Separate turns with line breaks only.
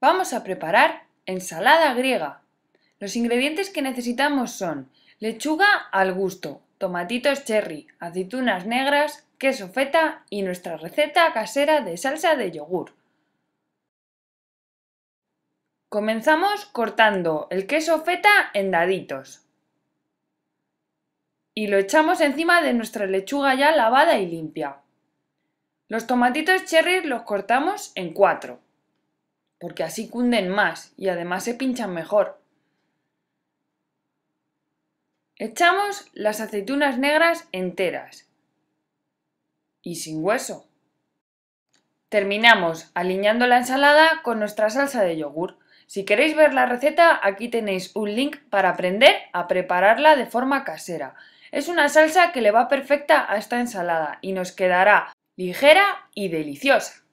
Vamos a preparar ensalada griega. Los ingredientes que necesitamos son lechuga al gusto, tomatitos cherry, aceitunas negras, queso feta y nuestra receta casera de salsa de yogur. Comenzamos cortando el queso feta en daditos y lo echamos encima de nuestra lechuga ya lavada y limpia. Los tomatitos cherry los cortamos en cuatro porque así cunden más y además se pinchan mejor. Echamos las aceitunas negras enteras y sin hueso. Terminamos aliñando la ensalada con nuestra salsa de yogur. Si queréis ver la receta, aquí tenéis un link para aprender a prepararla de forma casera. Es una salsa que le va perfecta a esta ensalada y nos quedará ligera y deliciosa.